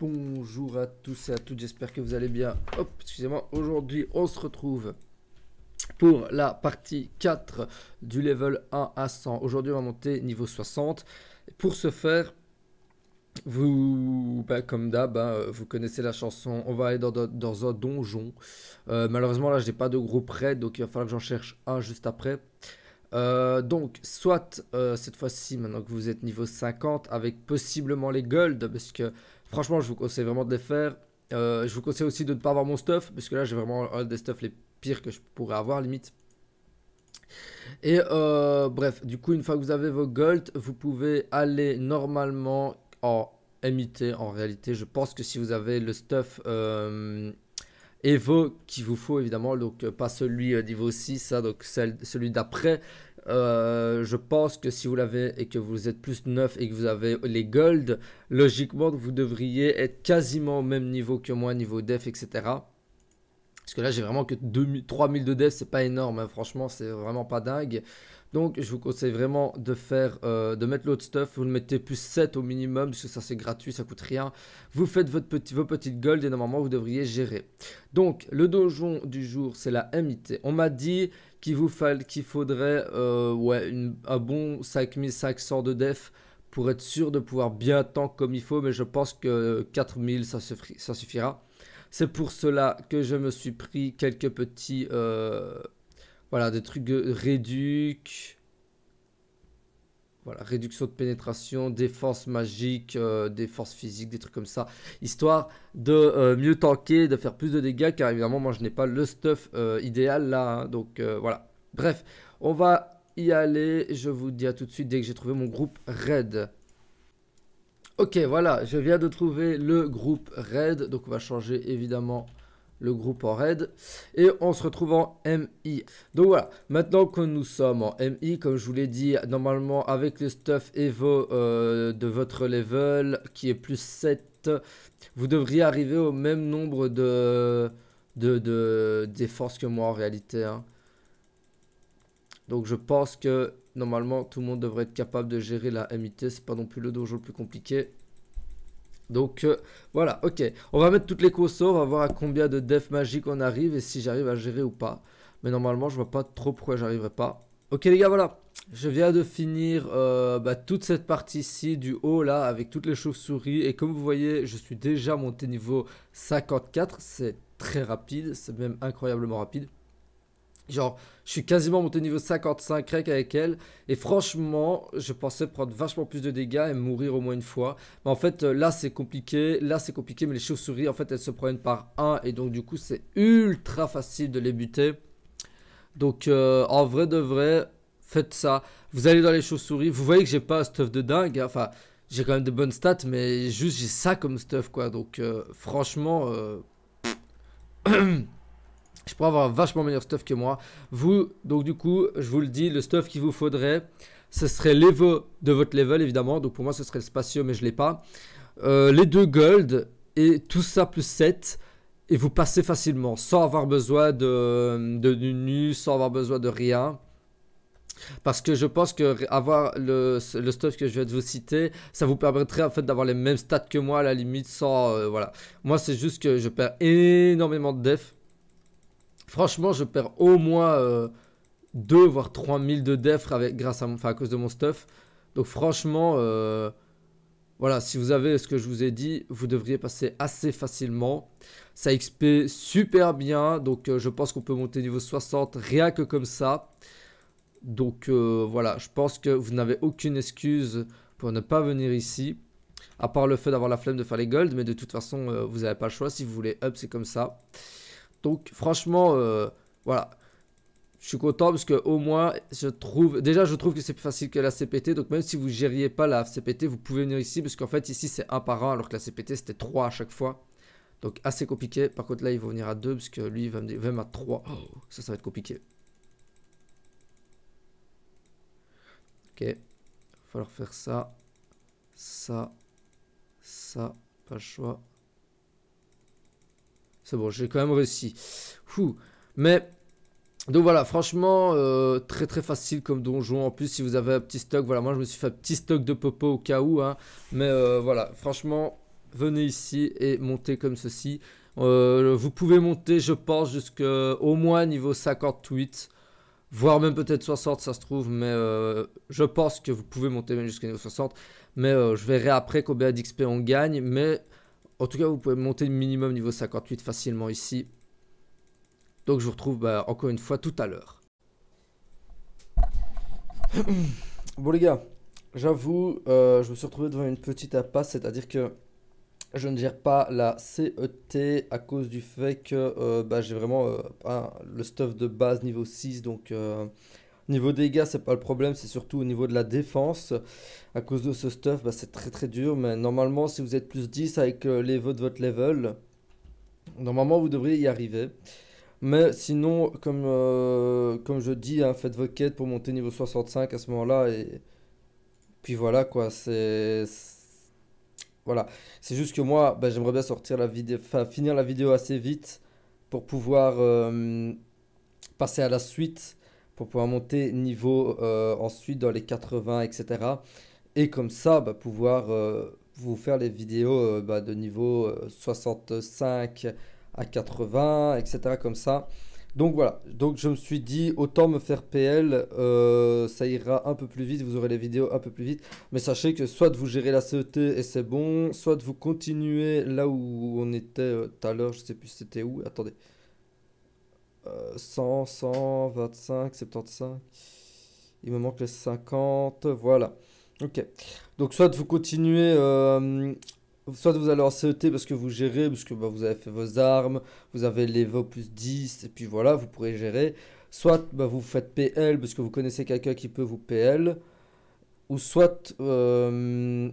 Bonjour à tous et à toutes, j'espère que vous allez bien. Hop, excusez-moi, aujourd'hui on se retrouve pour la partie 4 du level 1 à 100. Aujourd'hui on va monter niveau 60. pour ce faire, vous, bah, comme d'hab, hein, vous connaissez la chanson, on va aller dans, un donjon. Euh, malheureusement là je n'ai pas de groupe prêt donc il va falloir que j'en cherche un juste après. Euh, donc, soit euh, cette fois-ci, maintenant que vous êtes niveau 50, avec possiblement les golds, parce que Franchement, je vous conseille vraiment de les faire. Euh, je vous conseille aussi de ne pas avoir mon stuff, parce que là, j'ai vraiment un des stuffs les pires que je pourrais avoir, limite. Et euh, bref, du coup, une fois que vous avez vos gold, vous pouvez aller normalement en MIT, en réalité. Je pense que si vous avez le stuff... Euh, Evo qu'il vous faut évidemment, donc pas celui niveau 6, hein, donc celui d'après, euh, je pense que si vous l'avez et que vous êtes plus neuf et que vous avez les gold, logiquement vous devriez être quasiment au même niveau que moi, niveau def, etc. Parce que là j'ai vraiment que 3000 de def, c'est pas énorme, hein. franchement c'est vraiment pas dingue. Donc je vous conseille vraiment de faire, euh, de mettre l'autre stuff, vous le mettez plus 7 au minimum, parce que ça c'est gratuit, ça coûte rien. Vous faites votre petit, vos petites gold et normalement vous devriez gérer. Donc le donjon du jour c'est la MIT. On m'a dit qu'il vous faudrait euh, un bon 5500 de def pour être sûr de pouvoir bien tank comme il faut, mais je pense que 4000 ça, ça suffira. C'est pour cela que je me suis pris quelques petits, euh, voilà, des trucs réduits. Voilà, réduction de pénétration, défense magique, euh, défense physique, des trucs comme ça. Histoire de euh, mieux tanker, de faire plus de dégâts, car évidemment, moi, je n'ai pas le stuff euh, idéal là. Hein. donc voilà. Bref, on va y aller. Je vous dis à tout de suite dès que j'ai trouvé mon groupe raid. Ok, voilà, je viens de trouver le groupe raid. Donc on va changer évidemment le groupe en raid. Et on se retrouve en MI. Donc voilà, maintenant que nous sommes en MI, comme je vous l'ai dit, normalement avec le stuff Evo euh, de votre level, qui est plus 7, vous devriez arriver au même nombre de, de, des forces que moi en réalité. Hein. Donc je pense que normalement tout le monde devrait être capable de gérer la MIT, c'est pas non plus le dojo le plus compliqué. Donc euh, voilà, ok. On va mettre toutes les consorts, on va voir à combien de def magique on arrive et si j'arrive à gérer ou pas. Mais normalement, je vois pas trop pourquoi j'arriverai pas. Ok les gars, voilà. Je viens de finir euh, bah, toute cette partie ci du haut là avec toutes les chauves-souris. Et comme vous voyez, je suis déjà monté niveau 54. C'est très rapide, c'est même incroyablement rapide. Genre, je suis quasiment monté niveau 55 rec avec elle. Et franchement, je pensais prendre vachement plus de dégâts et mourir au moins une fois. Mais en fait, euh, là, c'est compliqué. Là, c'est compliqué. Mais les chauves-souris, en fait, elles se prennent par un. Et donc, du coup, c'est ultra facile de les buter. Donc, euh, en vrai de vrai, faites ça. Vous allez dans les chauves-souris. Vous voyez que j'ai pas un stuff de dingue. Hein. Enfin, j'ai quand même de bonnes stats. Mais juste, j'ai ça comme stuff, quoi. Donc, euh, franchement... je pourrais avoir vachement meilleur stuff que moi. Vous, donc du coup, je vous le dis, le stuff qu'il vous faudrait, ce serait l'Evo de votre level, évidemment. Donc pour moi, ce serait le Spatio, mais je ne l'ai pas. Euh, les deux Gold, et tout ça plus 7. Et vous passez facilement, sans avoir besoin de, de, nu, sans avoir besoin de rien. Parce que je pense que avoir le, stuff que je viens de vous citer, ça vous permettrait en fait d'avoir les mêmes stats que moi à la limite sans... Euh, voilà. Moi c'est juste que je perds énormément de def. Franchement, je perds au moins 2 euh, voire 3000 de def grâce à, à cause de mon stuff. Donc franchement, euh, voilà, si vous avez ce que je vous ai dit, vous devriez passer assez facilement. Ça XP super bien, donc euh, je pense qu'on peut monter niveau 60 rien que comme ça. Donc voilà, je pense que vous n'avez aucune excuse pour ne pas venir ici. À part le fait d'avoir la flemme de faire les golds, mais de toute façon, vous n'avez pas le choix. Si vous voulez up, c'est comme ça. Donc franchement, euh, voilà. Je suis content parce que au moins, je trouve. Déjà, je trouve que c'est plus facile que la CPT. Donc, même si vous gériez pas la CPT, vous pouvez venir ici parce qu'en fait, ici, c'est un par un, alors que la CPT, c'était 3 à chaque fois. Donc, assez compliqué. Par contre, là, il va venir à 2 parce que lui, il va même à 3 ça, ça va être compliqué. Ok. Il va falloir faire ça. Ça. Ça. Pas le choix. C'est bon, j'ai quand même réussi. Mais, donc voilà, franchement, euh, très très facile comme donjon. En plus, si vous avez un petit stock, voilà, moi je me suis fait un petit stock de popo au cas où. Hein. Mais euh, voilà, franchement, venez ici et montez comme ceci. Euh, vous pouvez monter, je pense, jusqu'au moins niveau 58 voire même peut-être 60 ça se trouve, mais je pense que vous pouvez monter même jusqu'à niveau 60, mais je verrai après combien d'XP on gagne, mais en tout cas, vous pouvez monter minimum niveau 58 facilement ici. Donc je vous retrouve bah, encore une fois tout à l'heure. Bon les gars, j'avoue, euh, je me suis retrouvé devant une petite impasse, c'est-à-dire que je ne gère pas la CET à cause du fait que euh, bah, j'ai vraiment euh, le stuff de base niveau 6, donc Niveau dégâts, c'est pas le problème, c'est surtout au niveau de la défense. À cause de ce stuff, bah, c'est très très dur. Mais normalement, si vous êtes plus 10 avec euh, les votes de votre level, normalement vous devriez y arriver. Mais sinon, comme, euh, comme je dis, hein, faites vos quêtes pour monter niveau 65 à ce moment-là. Et puis voilà quoi, c'est... Voilà, c'est juste que moi, bah, j'aimerais bien sortir la vidéo, enfin finir la vidéo assez vite pour pouvoir euh, passer à la suite pour pouvoir monter niveau euh, ensuite dans les 80, etc. Et comme ça, bah, pouvoir euh, vous faire les vidéos euh, bah, de niveau 65 à 80, etc. Comme ça. Donc voilà, donc je me suis dit autant me faire PL, ça ira un peu plus vite, vous aurez les vidéos un peu plus vite. Mais sachez que soit vous gérez la CET et c'est bon, soit vous continuez là où on était tout à l'heure, je sais plus c'était où, attendez. 100, 125, 75. Il me manque les 50. Voilà. Ok. Donc, soit vous continuez. Euh, soit vous allez en CET parce que vous gérez, parce que bah, vous avez fait vos armes, vous avez les vo plus 10, et puis voilà, vous pourrez gérer. Soit bah, vous faites PL parce que vous connaissez quelqu'un qui peut vous PL. Ou soit. Euh,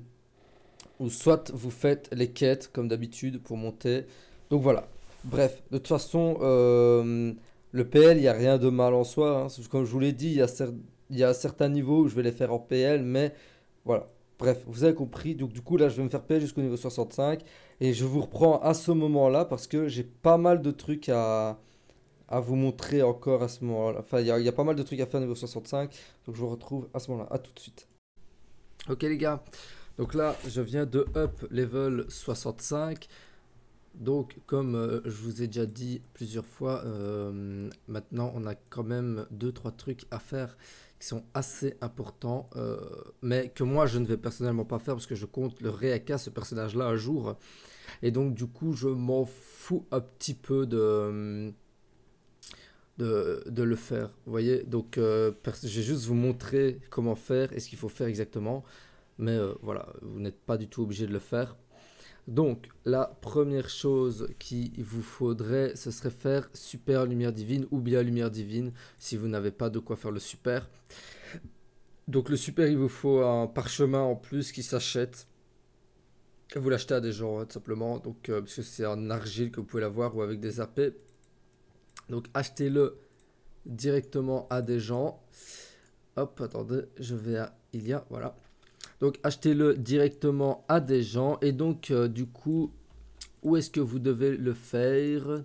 ou soit vous faites les quêtes comme d'habitude pour monter. Donc voilà. Bref, de toute façon, euh, le PL, il n'y a rien de mal en soi. Hein. Comme je vous l'ai dit, il y, a certains niveaux où je vais les faire en PL, mais voilà. Bref, vous avez compris. Donc, du coup, là, je vais me faire PL jusqu'au niveau 65. Et je vous reprends à ce moment-là parce que j'ai pas mal de trucs à, vous montrer encore à ce moment-là. Enfin, il y, a pas mal de trucs à faire au niveau 65. Donc, je vous retrouve à ce moment-là. A tout de suite. Ok, les gars. Donc là, je viens de up level 65. Donc, comme euh, je vous ai déjà dit plusieurs fois, euh, maintenant on a quand même deux trois trucs à faire qui sont assez importants, euh, mais que moi je ne vais personnellement pas faire parce que je compte le réaka ce personnage-là un jour, et donc du coup je m'en fous un petit peu de de, de le faire. Vous voyez, donc je vais juste vous montrer comment faire et ce qu'il faut faire exactement, mais voilà, vous n'êtes pas du tout obligé de le faire donc, la première chose qu'il vous faudrait, ce serait faire super lumière divine ou bien lumière divine si vous n'avez pas de quoi faire le super. Donc, le super, il vous faut un parchemin en plus qui s'achète. Vous l'achetez à des gens, hein, tout simplement. Donc, euh, parce que c'est en argile que vous pouvez l'avoir ou avec des AP. Donc, achetez-le directement à des gens. Hop, attendez, je vais à a voilà. Donc achetez-le directement à des gens. Et donc euh, du coup, où est-ce que vous devez le faire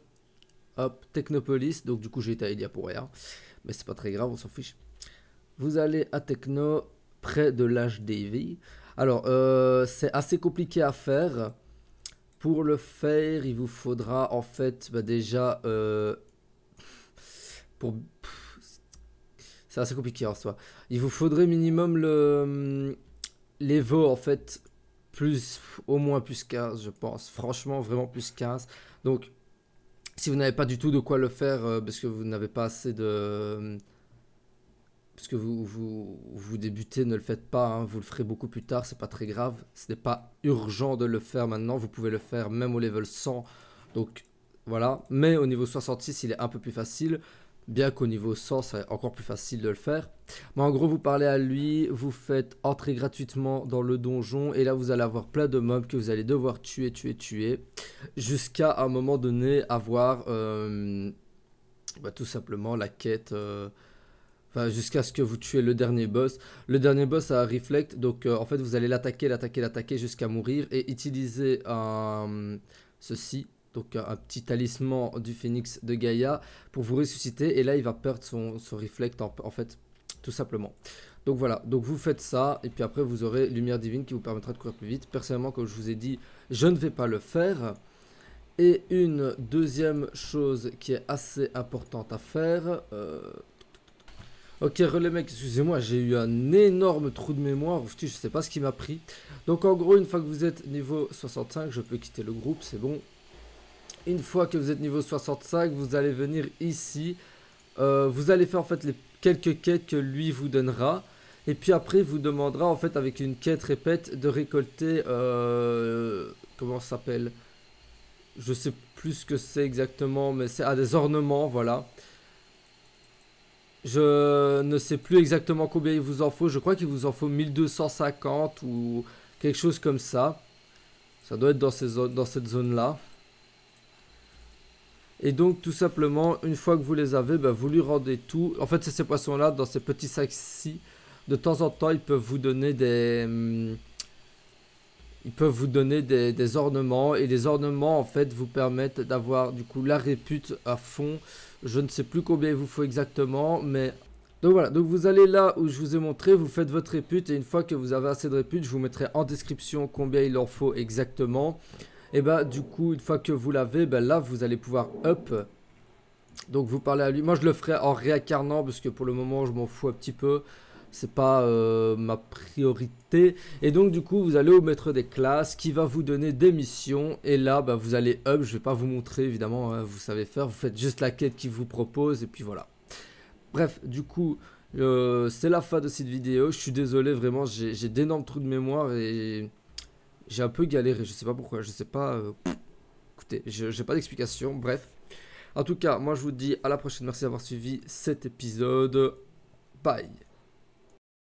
Hop, Technopolis. Donc du coup j'ai été à pour rien. Mais c'est pas très grave, on s'en fiche. Vous allez à Techno, près de l'HDV. Alors euh, c'est assez compliqué à faire. Pour le faire, il vous faudra en fait bah, déjà... Euh, pour... C'est assez compliqué en soi. Il vous faudrait minimum le hum, les en fait plus au moins plus 15 je pense franchement vraiment plus 15 donc si vous n'avez pas du tout de quoi le faire euh, parce que vous n'avez pas assez de parce que vous, vous, débutez ne le faites pas hein. vous le ferez beaucoup plus tard c'est pas très grave ce n'est pas urgent de le faire maintenant vous pouvez le faire même au level 100 donc voilà mais au niveau 66 il est un peu plus facile Bien qu'au niveau 100, c'est encore plus facile de le faire. Mais en gros, vous parlez à lui, vous faites entrer gratuitement dans le donjon. Et là, vous allez avoir plein de mobs que vous allez devoir tuer, tuer, tuer. Jusqu'à un moment donné, avoir euh, bah, tout simplement la quête... Euh, jusqu'à ce que vous tuez le dernier boss. Le dernier boss a reflect, donc euh, en fait vous allez l'attaquer, l'attaquer, l'attaquer jusqu'à mourir et utiliser ceci donc un petit talisman du phénix de Gaïa, pour vous ressusciter. Et là, il va perdre son, son reflect, en, fait, tout simplement. Donc voilà, donc vous faites ça, et puis après, vous aurez Lumière Divine qui vous permettra de courir plus vite. Personnellement, comme je vous ai dit, je ne vais pas le faire. Et une deuxième chose qui est assez importante à faire... Euh, ok, relais mec excusez-moi, j'ai eu un énorme trou de mémoire. Je sais pas ce qui m'a pris. Donc en gros, une fois que vous êtes niveau 65, je peux quitter le groupe, c'est bon. Une fois que vous êtes niveau 65, vous allez venir ici. Euh, vous allez faire en fait les quelques quêtes que lui vous donnera. Et puis après, il vous demandera en fait avec une quête répète de récolter... Euh, comment ça s'appelle Je sais plus ce que c'est exactement, mais c'est... Ah, des ornements, voilà. Je ne sais plus exactement combien il vous en faut. Je crois qu'il vous en faut 1250 ou quelque chose comme ça. Ça doit être dans, dans cette zone-là. Et donc tout simplement, une fois que vous les avez, ben, vous lui rendez tout. En fait, ces poissons-là, dans ces petits sacs-ci, de temps en temps, ils peuvent vous donner des... Hmm, ils peuvent vous donner des, ornements et les ornements en fait vous permettent d'avoir du coup la répute à fond. Je ne sais plus combien il vous faut exactement mais donc voilà, donc vous allez là où je vous ai montré, vous faites votre répute et une fois que vous avez assez de répute, je vous mettrai en description combien il en faut exactement. Et eh bah ben, du coup, une fois que vous l'avez, bah, là vous allez pouvoir up. Donc vous parlez à lui. Moi je le ferai en réincarnant parce que pour le moment je m'en fous un petit peu. C'est pas euh, ma priorité. Et donc du coup vous allez au maître des classes qui va vous donner des missions. Et là bah, vous allez up. Je vais pas vous montrer évidemment, hein. vous savez faire. Vous faites juste la quête qu'il vous propose et puis voilà. Bref, du coup... Euh, c'est la fin de cette vidéo, je suis désolé vraiment, j'ai d'énormes trous de mémoire et j'ai un peu galéré, je sais pas pourquoi, je sais pas... Euh, écoutez, j'ai pas d'explication, bref. En tout cas, moi je vous dis à la prochaine, merci d'avoir suivi cet épisode. Bye